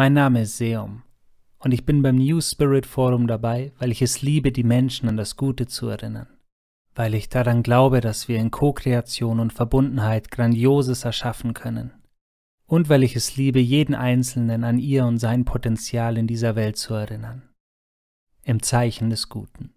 Mein Name ist Seum und ich bin beim New Spirit Forum dabei, weil ich es liebe, die Menschen an das Gute zu erinnern. Weil ich daran glaube, dass wir in Co-Kreation und Verbundenheit Grandioses erschaffen können. Und weil ich es liebe, jeden Einzelnen an ihr und sein Potenzial in dieser Welt zu erinnern. Im Zeichen des Guten.